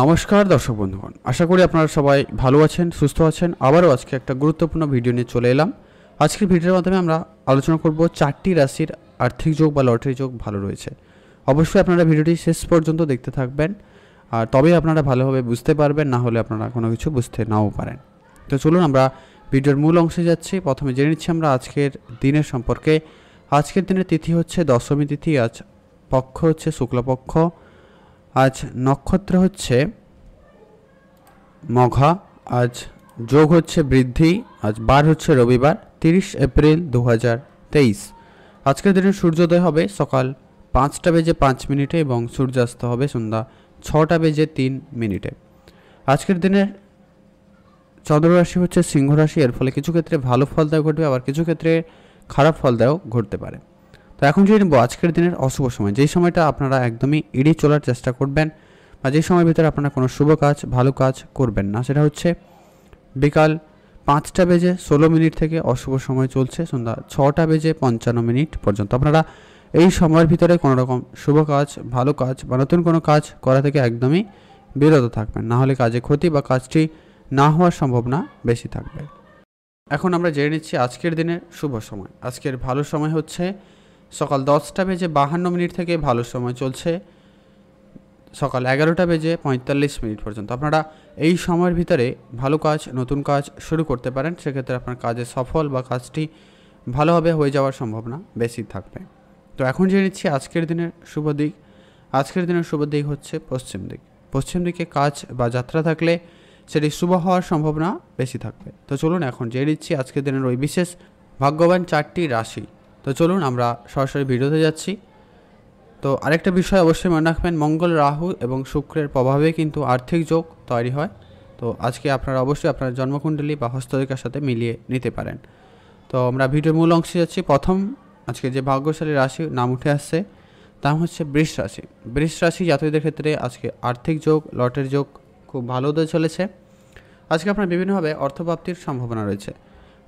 নমস্কার দর্শক বন্ধুগণ আশা করি আপনারা সবাই ভালো আছেন সুস্থ আছেন আবারও আজকে একটা গুরুত্বপূর্ণ ভিডিও নিয়ে চলে এলাম আজকের ভিডিওর মাধ্যমে আমরা আলোচনা করব চারটি রাশির আর্থিক যোগ বা লটারি যোগ ভালো রয়েছে অবশ্যই আপনারা ভিডিওটি শেষ পর্যন্ত দেখতে থাকবেন আর তবেই আপনারা ভালোভাবে বুঝতে পারবেন না হলে আপনারা কোনো কিছু বুঝতে নাও পারেন তো চলুন আমরা ভিডিওর মূল অংশে যাচ্ছি প্রথমে জেনে নিচ্ছি আমরা আজকের দিনের সম্পর্কে আজকের দিনের তিথি হচ্ছে দশমী তিথি আজ পক্ষ হচ্ছে শুক্লপক্ষ আজ নক্ষত্র হচ্ছে মঘা আজ যোগ হচ্ছে বৃদ্ধি আজ বার হচ্ছে রবিবার তিরিশ এপ্রিল দু হাজার তেইশ আজকের দিনে সূর্যোদয় হবে সকাল পাঁচটা বেজে পাঁচ মিনিটে এবং সূর্যাস্ত হবে সন্ধ্যা ছটা বেজে তিন মিনিটে আজকের দিনের চন্দ্ররাশি হচ্ছে সিংহরাশি এর ফলে কিছু ক্ষেত্রে ভালো ফল দেয় ঘটবে আবার কিছু ক্ষেত্রে খারাপ ফল ফলদায়ক ঘটতে পারে তো এখন যদি নেব আজকের দিনের অশুভ সময় যেই সময়টা আপনারা একদমই এড়িয়ে চলার চেষ্টা করবেন বা যে সময়ের ভিতরে আপনারা কোনো শুভ কাজ ভালো কাজ করবেন না সেটা হচ্ছে বিকাল পাঁচটা বেজে ষোলো মিনিট থেকে অশুভ সময় চলছে সন্ধ্যা ছটা বেজে পঞ্চান্ন মিনিট পর্যন্ত আপনারা এই সময়ের ভিতরে কোনো রকম শুভ কাজ ভালো কাজ বা নতুন কোনো কাজ করা থেকে একদমই বিরত থাকবেন না হলে কাজে ক্ষতি বা কাজটি না হওয়ার সম্ভাবনা বেশি থাকবে এখন আমরা জেনে নিচ্ছি আজকের দিনের শুভ সময় আজকের ভালো সময় হচ্ছে সকাল দশটা বেজে বাহান্ন মিনিট থেকে ভালো সময় চলছে সকাল এগারোটা বেজে পঁয়তাল্লিশ মিনিট পর্যন্ত আপনারা এই সময়ের ভিতরে ভালো কাজ নতুন কাজ শুরু করতে পারেন সেক্ষেত্রে আপনার কাজে সফল বা কাজটি ভালোভাবে হয়ে যাওয়ার সম্ভাবনা বেশি থাকবে তো এখন জেনে নিচ্ছি আজকের দিনের শুভ দিক আজকের দিনের শুভ দিক হচ্ছে পশ্চিম দিক পশ্চিম দিকে কাজ বা যাত্রা থাকলে সেটি শুভ হওয়ার সম্ভাবনা বেশি থাকবে তো চলুন এখন জেনে নিচ্ছি আজকের দিনের ওই বিশেষ ভাগ্যবান চারটি রাশি তো চলুন আমরা সরাসরি ভিডিওতে যাচ্ছি তো আরেকটা বিষয় অবশ্যই মনে রাখবেন মঙ্গল রাহু এবং শুক্রের প্রভাবে কিন্তু আর্থিক যোগ তৈরি হয় তো আজকে আপনারা অবশ্যই আপনার জন্মকুণ্ডলী বা হস্তরেখার সাথে মিলিয়ে নিতে পারেন তো আমরা ভিডিওর মূল অংশে যাচ্ছি প্রথম আজকে যে ভাগ্যশালী রাশি নাম উঠে আসছে তা হচ্ছে বৃষ রাশি বৃষ রাশি জাতকদের ক্ষেত্রে আজকে আর্থিক যোগ লটের যোগ খুব ভালো হতে চলেছে আজকে আপনার বিভিন্নভাবে অর্থপ্রাপ্তির সম্ভাবনা রয়েছে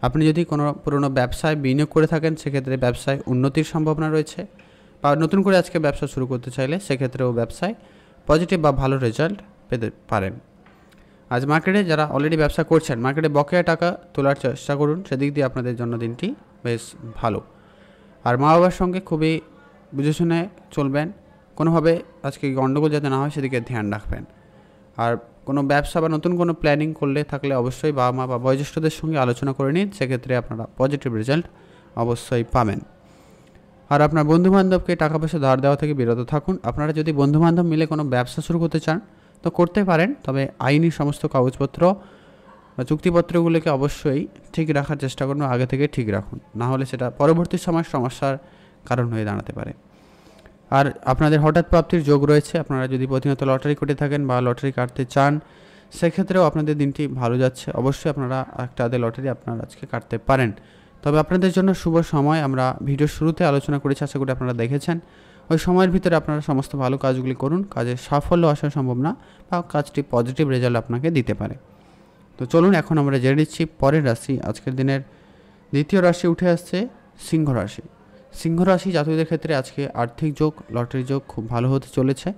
আপনি যদি কোনো পুরনো ব্যবসায় বিনিয়োগ করে থাকেন সেক্ষেত্রে ব্যবসায় উন্নতির সম্ভাবনা রয়েছে বা নতুন করে আজকে ব্যবসা শুরু করতে চাইলে সেক্ষেত্রেও ব্যবসায় পজিটিভ বা ভালো রেজাল্ট পেতে পারেন আজ মার্কেটে যারা অলরেডি ব্যবসা করছেন মার্কেটে বকেয়া টাকা তোলার চেষ্টা করুন সেদিক দিয়ে আপনাদের জন্য দিনটি বেশ ভালো আর মা বাবার সঙ্গে খুবই বুঝে শুনে চলবেন কোনোভাবে আজকে গণ্ডগোল যাতে না হয় সেদিকে ধ্যান রাখবেন আর কোনো ব্যবসা বা নতুন কোনো প্ল্যানিং করলে থাকলে অবশ্যই বাবা মা বা বয়োজ্যেষ্ঠদের সঙ্গে আলোচনা করে নিন সেক্ষেত্রে আপনারা পজিটিভ রেজাল্ট অবশ্যই পাবেন আর আপনার বন্ধুবান্ধবকে টাকা পয়সা ধার দেওয়া থেকে বিরত থাকুন আপনারা যদি বন্ধুবান্ধব মিলে কোনো ব্যবসা শুরু করতে চান তো করতে পারেন তবে আইনি সমস্ত কাগজপত্র বা চুক্তিপত্রগুলোকে অবশ্যই ঠিক রাখার চেষ্টা করুন আগে থেকে ঠিক রাখুন না হলে সেটা পরবর্তী সময় সমস্যার কারণ হয়ে দাঁড়াতে পারে আর আপনাদের হঠাৎ প্রাপ্তির যোগ রয়েছে আপনারা যদি প্রতিনিয়ত লটারি করে থাকেন বা লটারি কাটতে চান সেক্ষেত্রেও আপনাদের দিনটি ভালো যাচ্ছে অবশ্যই আপনারা একটা আদে লটারি আপনারা আজকে কাটতে পারেন তবে আপনাদের জন্য শুভ সময় আমরা ভিডিও শুরুতে আলোচনা করেছি আশা করি আপনারা দেখেছেন ওই সময়ের ভিতরে আপনারা সমস্ত ভালো কাজগুলি করুন কাজের সাফল্য আসা সম্ভব না বা কাজটি পজিটিভ রেজাল্ট আপনাকে দিতে পারে তো চলুন এখন আমরা জেনে নিচ্ছি পরের রাশি আজকের দিনের দ্বিতীয় রাশি উঠে আসছে সিংহ রাশি সিংহরাশি জাতকদের ক্ষেত্রে আজকে আর্থিক যোগ লটারি যোগ খুব ভালো হতে চলেছে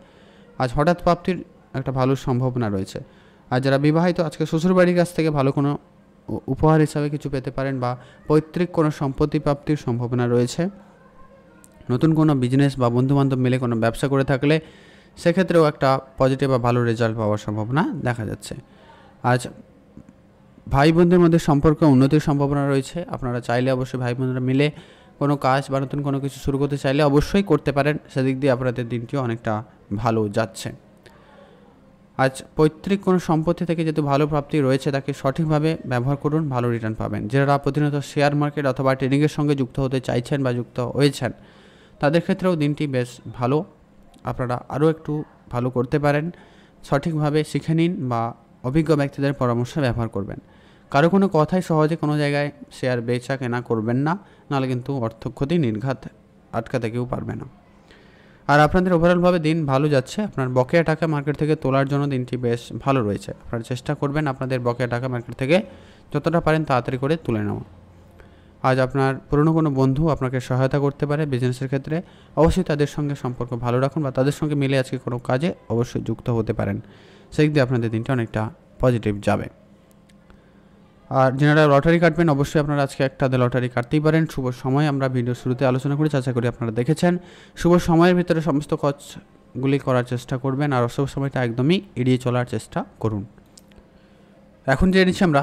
আজ হঠাৎ প্রাপ্তির একটা ভালো সম্ভাবনা রয়েছে আর যারা বিবাহিত আজকে শ্বশুরবাড়ির কাছ থেকে ভালো কোনো উপহার হিসাবে কিছু পেতে পারেন বা পৈতৃক কোনো সম্পত্তি প্রাপ্তির সম্ভাবনা রয়েছে নতুন কোনো বিজনেস বা বন্ধুবান্ধব মিলে কোনো ব্যবসা করে থাকলে সেক্ষেত্রেও একটা পজিটিভ বা ভালো রেজাল্ট পাওয়ার সম্ভাবনা দেখা যাচ্ছে আজ ভাই বোনদের মধ্যে সম্পর্ক উন্নতির সম্ভাবনা রয়েছে আপনারা চাইলে অবশ্যই ভাই বোনরা মিলে কোনো কাজ বা নতুন কোনো কিছু শুরু করতে চাইলে অবশ্যই করতে পারেন সেদিক দিয়ে আপনাদের দিনটিও অনেকটা ভালো যাচ্ছে আজ পৈতৃক কোনো সম্পত্তি থেকে যেহেতু ভালো প্রাপ্তি রয়েছে তাকে সঠিকভাবে ব্যবহার করুন ভালো রিটার্ন পাবেন যারা প্রতিনিয়ত শেয়ার মার্কেট অথবা ট্রেডিংয়ের সঙ্গে যুক্ত হতে চাইছেন বা যুক্ত হয়েছেন তাদের ক্ষেত্রেও দিনটি বেশ ভালো আপনারা আরও একটু ভালো করতে পারেন সঠিকভাবে শিখে নিন বা অভিজ্ঞ ব্যক্তিদের পরামর্শ ব্যবহার করবেন কারো কোনো কথাই সহজে কোনো জায়গায় শেয়ার বেচা কেনা করবেন না নাহলে কিন্তু অর্থ ক্ষতি নির্ঘাত আটকাতে কেউ পারবে না আর আপনাদের ওভারঅলভাবে দিন ভালো যাচ্ছে আপনার বকেয়া টাকা মার্কেট থেকে তোলার জন্য দিনটি বেশ ভালো রয়েছে আপনারা চেষ্টা করবেন আপনাদের বকেয়া টাকা মার্কেট থেকে যতটা পারেন তাড়াতাড়ি করে তুলে নেওয়া আজ আপনার পুরনো কোনো বন্ধু আপনাকে সহায়তা করতে পারে বিজনেসের ক্ষেত্রে অবশ্যই তাদের সঙ্গে সম্পর্ক ভালো রাখুন বা তাদের সঙ্গে মিলে আজকে কোনো কাজে অবশ্যই যুক্ত হতে পারেন সেই দিয়ে আপনাদের দিনটা অনেকটা পজিটিভ যাবে আর যেনারা লটারি কাটবেন অবশ্যই আপনারা আজকে একটা একটাতে লটারি কাটতেই পারেন শুভ সময় আমরা ভিডিও শুরুতে আলোচনা করি আশা করি আপনারা দেখেছেন শুভ সময়ের ভিতরে সমস্ত খরচগুলি করার চেষ্টা করবেন আর অশুভ সময়টা একদমই এড়িয়ে চলার চেষ্টা করুন এখন যে নিচ্ছি আমরা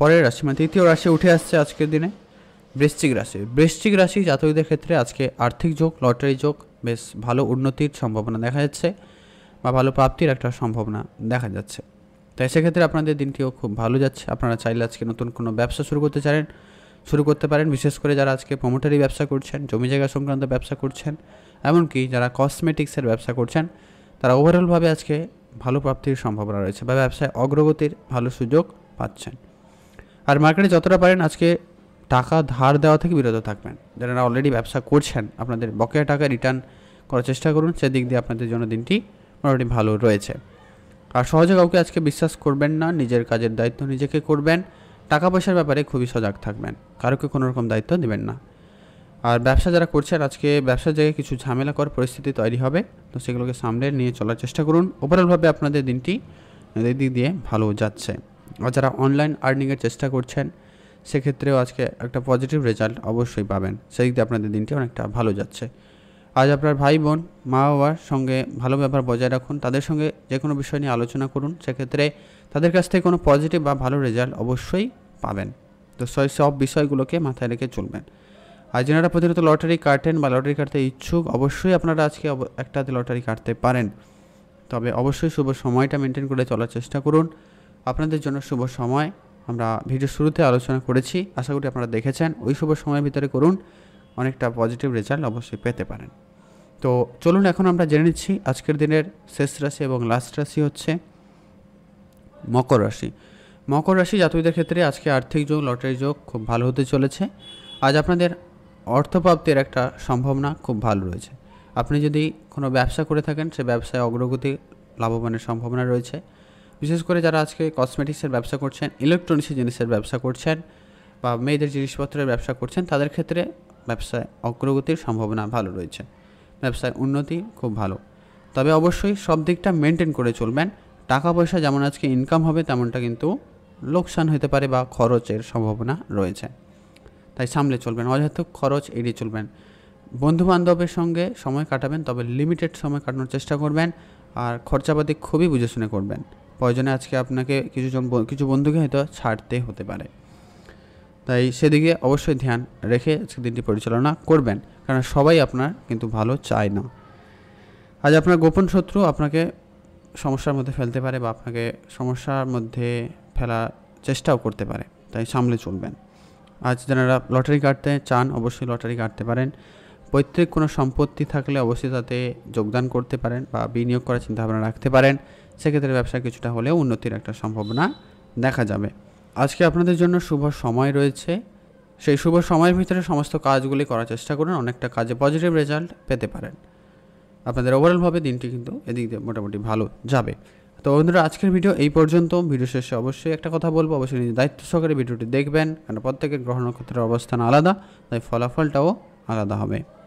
পরের রাশি মানে তৃতীয় রাশি উঠে আসছে আজকের দিনে বৃশ্চিক রাশি বৃশ্চিক রাশি জাতকদের ক্ষেত্রে আজকে আর্থিক যোগ লটারি যোগ বেশ ভালো উন্নতির সম্ভাবনা দেখা যাচ্ছে বা ভালো প্রাপ্তির একটা সম্ভাবনা দেখা যাচ্ছে তাই সেক্ষেত্রে আপনাদের দিনটিও খুব ভালো যাচ্ছে আপনারা চাইলে আজকে নতুন কোনো ব্যবসা শুরু করতে চান শুরু করতে পারেন বিশেষ করে যারা আজকে প্রমোটারি ব্যবসা করছেন জমি জায়গা সংক্রান্ত ব্যবসা করছেন এমনকি যারা কসমেটিক্সের ব্যবসা করছেন তারা ওভারঅলভাবে আজকে ভালো প্রাপ্তির সম্ভাবনা রয়েছে বা ব্যবসায় অগ্রগতির ভালো সুযোগ পাচ্ছেন আর মার্কেটে যতটা পারেন আজকে টাকা ধার দেওয়া থেকে বিরত থাকবেন যারা অলরেডি ব্যবসা করছেন আপনাদের বকেয়া টাকা রিটার্ন করার চেষ্টা করুন সেদিক দিয়ে আপনাদের জন্য দিনটি মোটামুটি ভালো রয়েছে আর সহজে কাউকে আজকে বিশ্বাস করবেন না নিজের কাজের দায়িত্ব নিজেকে করবেন টাকা পয়সার ব্যাপারে খুবই সজাগ থাকবেন কারোকে কোনো রকম দায়িত্ব দেবেন না আর ব্যবসা যারা করছেন আজকে ব্যবসার জায়গায় কিছু ঝামেলাকর পরিস্থিতি তৈরি হবে তো সেগুলোকে সামনে নিয়ে চলার চেষ্টা করুন ওভারঅলভাবে আপনাদের দিনটি দিক দিয়ে ভালো যাচ্ছে আর যারা অনলাইন আর্নিংয়ের চেষ্টা করছেন সেক্ষেত্রেও আজকে একটা পজিটিভ রেজাল্ট অবশ্যই পাবেন সেদিক দিয়ে আপনাদের দিনটি অনেকটা ভালো যাচ্ছে আজ আপনার ভাই বোন মা বাবার সঙ্গে ভালো ব্যবহার বজায় রাখুন তাদের সঙ্গে যে কোনো বিষয় নিয়ে আলোচনা করুন সেক্ষেত্রে তাদের কাছ থেকে কোনো পজিটিভ বা ভালো রেজাল্ট অবশ্যই পাবেন তো সব বিষয়গুলোকে মাথায় রেখে চলবেন আর যেনারা প্রতিনিয়ত লটারি কাটেন বা লটারি কাটতে ইচ্ছুক অবশ্যই আপনারা আজকে একটাতে লটারি কাটতে পারেন তবে অবশ্যই শুভ সময়টা মেনটেন করে চলার চেষ্টা করুন আপনাদের জন্য শুভ সময় আমরা ভিডিও শুরুতে আলোচনা করেছি আশা করি আপনারা দেখেছেন ওই শুভ সময়ের ভিতরে করুন অনেকটা পজিটিভ রেজাল্ট অবশ্যই পেতে পারেন তো চলুন এখন আমরা জেনে নিচ্ছি আজকের দিনের শেষ রাশি এবং লাস্ট রাশি হচ্ছে মকর রাশি মকর রাশি জাতকদের ক্ষেত্রে আজকে আর্থিক যোগ লটারি যোগ খুব ভালো হতে চলেছে আজ আপনাদের অর্থপ্রাপ্তির একটা সম্ভাবনা খুব ভালো রয়েছে আপনি যদি কোনো ব্যবসা করে থাকেন সে ব্যবসায় অগ্রগতি লাভবানের সম্ভাবনা রয়েছে বিশেষ করে যারা আজকে কসমেটিক্সের ব্যবসা করছেন ইলেকট্রনিক্সের জিনিসের ব্যবসা করছেন বা মেয়েদের জিনিসপত্রের ব্যবসা করছেন তাদের ক্ষেত্রে ব্যবসায় অগ্রগতির সম্ভাবনা ভালো রয়েছে ব্যবসায় উন্নতি খুব ভালো তবে অবশ্যই সব দিকটা মেনটেন করে চলবেন টাকা পয়সা যেমন আজকে ইনকাম হবে তেমনটা কিন্তু লোকসান হতে পারে বা খরচের সম্ভাবনা রয়েছে তাই সামলে চলবেন অযথা খরচ এড়িয়ে চলবেন বন্ধুবান্ধবের সঙ্গে সময় কাটাবেন তবে লিমিটেড সময় কাটানোর চেষ্টা করবেন আর খরচাপাতি খুবই বুঝে শুনে করবেন প্রয়োজনে আজকে আপনাকে কিছুজন কিছু বন্ধুকে হয়তো ছাড়তে হতে পারে তাই সেদিকে অবশ্যই ধ্যান রেখে দিনটি পরিচালনা করবেন কারণ সবাই আপনার কিন্তু ভালো চায় না আজ আপনার গোপন শত্রু আপনাকে সমস্যার মধ্যে ফেলতে পারে বা আপনাকে সমস্যার মধ্যে ফেলার চেষ্টাও করতে পারে তাই সামলে চলবেন আজ যারা লটারি কাটতে চান অবশ্যই লটারি কাটতে পারেন পৈতৃক কোনো সম্পত্তি থাকলে অবশ্যই তাতে যোগদান করতে পারেন বা বিনিয়োগ করার চিন্তাভাবনা রাখতে পারেন সেক্ষেত্রে ব্যবসা কিছুটা হলেও উন্নতির একটা সম্ভাবনা দেখা যাবে আজকে আপনাদের জন্য শুভ সময় রয়েছে সেই শুভ সময়ের ভিতরে সমস্ত কাজগুলি করার চেষ্টা করুন অনেকটা কাজে পজিটিভ রেজাল্ট পেতে পারেন আপনাদের ওভারঅলভাবে দিনটি কিন্তু এদিক দিয়ে মোটামুটি ভালো যাবে তো বন্ধুরা আজকের ভিডিও এই পর্যন্ত ভিডিও শেষে অবশ্যই একটা কথা বলবো অবশ্যই নিজের দায়িত্ব সহকারে ভিডিওটি দেখবেন কারণ প্রত্যেকের গ্রহ নক্ষত্রের অবস্থান আলাদা তাই ফলাফলটাও আলাদা হবে